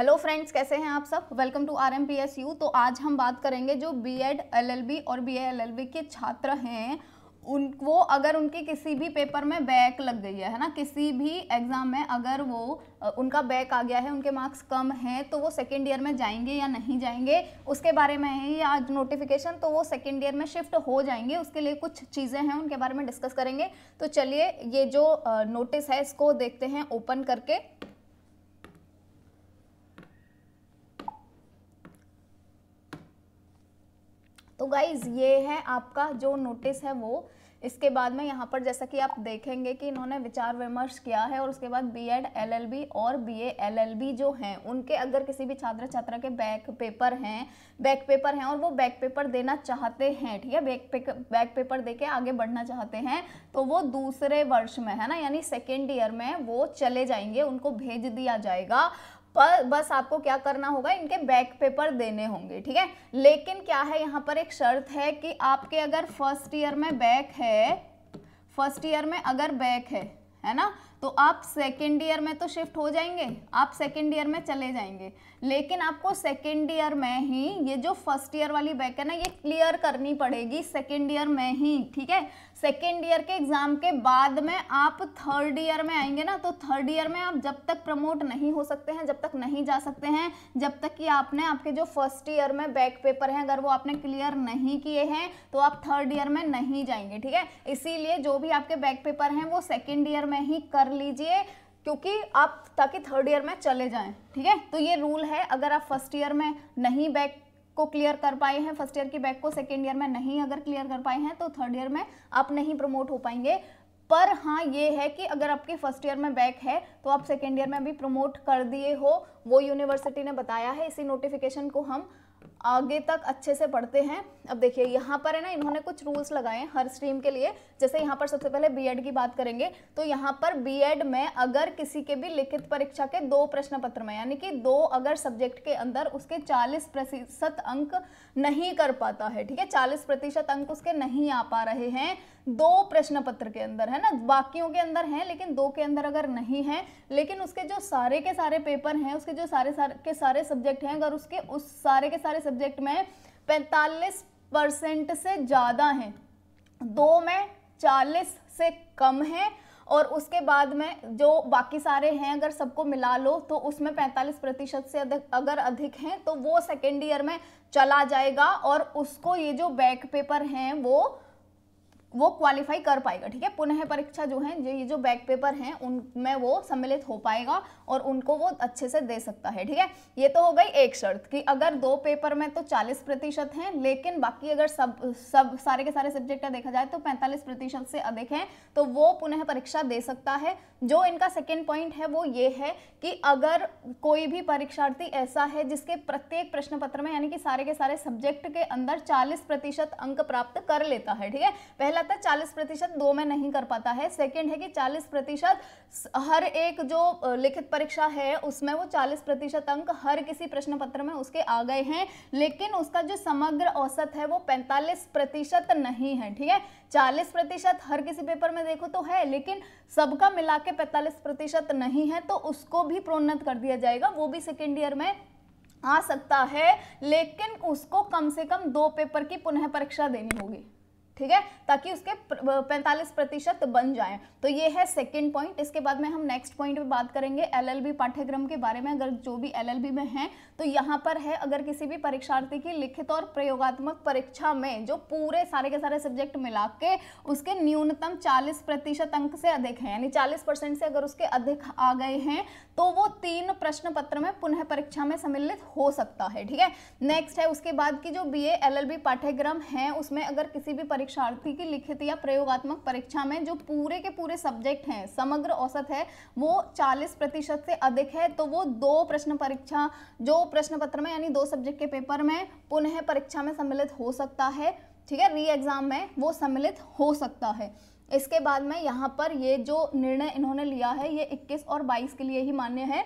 hello friends कैसे हैं आप सब welcome to R M P S U तो आज हम बात करेंगे जो B Ed L L B और बी एल एल बी के छात्र हैं उन वो अगर उनके किसी भी पेपर में बैक लग गई है है ना किसी भी एग्ज़ाम में अगर वो उनका बैक आ गया है उनके मार्क्स कम हैं तो वो सेकेंड ईयर में जाएंगे या नहीं जाएंगे उसके बारे में है या आज नोटिफिकेशन तो वो सेकेंड ईयर में शिफ्ट हो जाएंगे उसके लिए कुछ चीज़ें हैं उनके बारे में डिस्कस करेंगे तो चलिए ये जो नोटिस है इसको देखते हैं ओपन करके तो गाइज़ ये है आपका जो नोटिस है वो इसके बाद में यहाँ पर जैसा कि आप देखेंगे कि इन्होंने विचार विमर्श किया है और उसके बाद B Ed L L B और B A L L B जो हैं उनके अगर किसी भी छात्र छात्रा के बैक पेपर हैं बैक पेपर हैं और वो बैक पेपर देना चाहते हैं ठीक है बैक पेपर बैक पेपर दे के आगे बढ़ना चाहते हैं तो वो दूसरे वर्ष में है ना यानी सेकेंड ईयर में वो चले जाएंगे उनको भेज दिया जाएगा पर बस आपको क्या करना होगा इनके बैक पेपर देने होंगे ठीक है लेकिन क्या है यहाँ पर एक शर्त है कि आपके अगर फर्स्ट ईयर में बैक है फर्स्ट ईयर में अगर बैक है है ना तो आप सेकेंड ईयर में तो शिफ्ट हो जाएंगे आप सेकेंड ईयर में चले जाएंगे लेकिन आपको सेकेंड ईयर में ही ये जो फर्स्ट ईयर वाली बैक है ना ये क्लियर करनी पड़ेगी सेकेंड ईयर में ही ठीक है सेकेंड ईयर के एग्ज़ाम के बाद में आप थर्ड ईयर में आएंगे ना तो थर्ड ईयर में आप जब तक प्रमोट नहीं हो सकते हैं जब तक नहीं जा सकते हैं जब तक कि आपने आपके जो फर्स्ट ईयर में बैक पेपर हैं अगर वो आपने क्लियर नहीं किए हैं तो आप थर्ड ईयर में नहीं जाएंगे ठीक है इसीलिए जो भी आपके बैक पेपर हैं वो सेकेंड ईयर में ही कर लीजिए क्योंकि आप ताकि थर्ड ईयर में चले जाएं ठीक है तो ये रूल है अगर आप फर्स्ट ईयर में नहीं बैक को क्लियर कर पाए हैं फर्स्ट ईयर की बैक को सेकेंड ईयर में नहीं अगर क्लियर कर पाए हैं तो थर्ड ईयर में आप नहीं प्रमोट हो पाएंगे पर हाँ ये है कि अगर आपके फर्स्ट ईयर में बैक है तो आप सेकेंड ईयर में भी प्रमोट कर दिए हो वो यूनिवर्सिटी ने बताया है इसी नोटिफिकेशन को हम आगे तक अच्छे से पढ़ते हैं अब देखिए यहाँ पर है ना इन्होंने कुछ रूल्स लगाए हैं हर स्ट्रीम के लिए जैसे यहाँ पर सबसे पहले बीएड की बात करेंगे तो यहाँ पर बीएड में अगर किसी के भी लिखित परीक्षा के दो प्रश्न पत्र में यानी कि दो अगर सब्जेक्ट के अंदर उसके चालीस प्रतिशत अंक नहीं कर पाता है ठीक है चालीस प्रतिशत अंक उसके नहीं आ पा रहे हैं दो प्रश्न पत्र के अंदर है ना बाकियों के अंदर है लेकिन दो के अंदर अगर नहीं है लेकिन उसके जो सारे के सारे पेपर हैं उसके जो सारे सारे के सारे सब्जेक्ट हैं अगर उसके उस सारे के सारे सब्जेक्ट में पैंतालीस परसेंट से ज़्यादा हैं दो में चालीस से कम है और उसके बाद में जो बाकी सारे हैं अगर सबको मिला लो तो उसमें 45 प्रतिशत से अधिक अगर अधिक हैं तो वो सेकेंड ईयर में चला जाएगा और उसको ये जो बैक पेपर हैं वो वो क्वालिफाई कर पाएगा ठीक है पुनः परीक्षा जो है जो ये जो बैक पेपर हैं उनमें वो सम्मिलित हो पाएगा और उनको वो अच्छे से दे सकता है ठीक है ये तो हो गई एक शर्त कि अगर दो पेपर में तो 40 प्रतिशत हैं लेकिन बाकी अगर सब सब सारे के सारे सब्जेक्ट का देखा जाए तो 45 प्रतिशत से अधिक हैं तो वो पुनः परीक्षा दे सकता है जो इनका सेकेंड पॉइंट है वो ये है कि अगर कोई भी परीक्षार्थी ऐसा है जिसके प्रत्येक प्रश्न पत्र में यानी कि सारे के सारे सब्जेक्ट के अंदर चालीस अंक प्राप्त कर लेता है ठीक है पहला जाता है चालीस प्रतिशत दो में नहीं कर पाता है सेकेंड है कि चालीस प्रतिशत हर एक जो लिखित परीक्षा है उसमें वो चालीस प्रतिशत अंक हर किसी प्रश्न पत्र में उसके आ गए हैं लेकिन उसका जो समग्र औसत है वो पैंतालीस प्रतिशत नहीं है ठीक है चालीस प्रतिशत हर किसी पेपर में देखो तो है लेकिन सबका मिला के पैंतालीस नहीं है तो उसको भी प्रोन्नत कर दिया जाएगा वो भी सेकेंड ईयर में आ सकता है लेकिन उसको कम से कम दो पेपर की पुनः परीक्षा देनी होगी ठीक है ताकि उसके 45 प्रतिशत बन जाए तो ये है सेकेंड पॉइंट इसके बाद में हम नेक्स्ट पॉइंट पे बात करेंगे एलएलबी पाठ्यक्रम के बारे में अगर जो भी एलएलबी में है तो यहाँ पर है अगर किसी भी परीक्षार्थी की लिखित और प्रयोगात्मक परीक्षा में जो पूरे सारे के सारे सब्जेक्ट मिला के उसके न्यूनतम चालीस प्रतिशत अंक से अधिक हैं यानी चालीस परसेंट से अगर उसके अधिक आ गए हैं तो वो तीन प्रश्न पत्र में पुनः परीक्षा में सम्मिलित हो सकता है ठीक है नेक्स्ट है उसके बाद की जो बी बी पाठ्यक्रम है उसमें अगर किसी भी परीक्षार्थी की लिखित या प्रयोगात्मक परीक्षा में जो पूरे के पूरे सब्जेक्ट हैं समग्र औसत है वो 40 प्रतिशत से अधिक है तो वो दो प्रश्न परीक्षा जो प्रश्न पत्र में यानी दो सब्जेक्ट के पेपर में पुनः परीक्षा में सम्मिलित हो सकता है ठीक है री एग्जाम में वो सम्मिलित हो सकता है इसके बाद में यहाँ पर ये जो निर्णय इन्होंने लिया है ये 21 और 22 के लिए ही मान्य है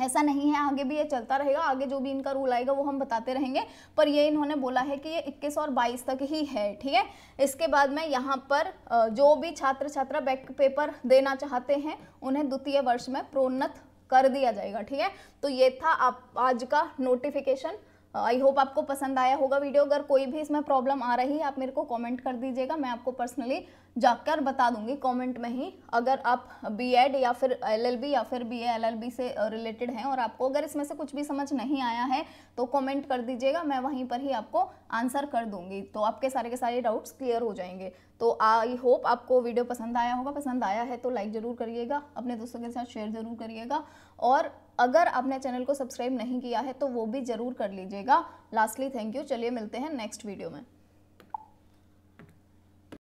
ऐसा नहीं है आगे भी ये चलता रहेगा आगे जो भी इनका रूल आएगा वो हम बताते रहेंगे पर ये इन्होंने बोला है कि ये 21 और 22 तक ही है ठीक है इसके बाद में यहाँ पर जो भी छात्र छात्रा बैक पेपर देना चाहते हैं उन्हें द्वितीय वर्ष में प्रोन्नत कर दिया जाएगा ठीक है तो ये था आप आज का नोटिफिकेशन आई होप आपको पसंद आया होगा वीडियो अगर कोई भी इसमें प्रॉब्लम आ रही है आप मेरे को कमेंट कर दीजिएगा मैं आपको पर्सनली जाकर बता दूंगी कमेंट में ही अगर आप बीएड या फिर एलएलबी या फिर बीए एलएलबी से रिलेटेड हैं और आपको अगर इसमें से कुछ भी समझ नहीं आया है तो कमेंट कर दीजिएगा मैं वहीं पर ही आपको आंसर कर दूंगी तो आपके सारे के सारे डाउट्स क्लियर हो जाएंगे तो आई होप आपको वीडियो पसंद आया होगा पसंद आया है तो लाइक ज़रूर करिएगा अपने दोस्तों के साथ शेयर ज़रूर करिएगा और अगर आपने चैनल को सब्सक्राइब नहीं किया है तो वो भी ज़रूर कर लीजिएगा लास्टली थैंक यू चलिए मिलते हैं नेक्स्ट वीडियो में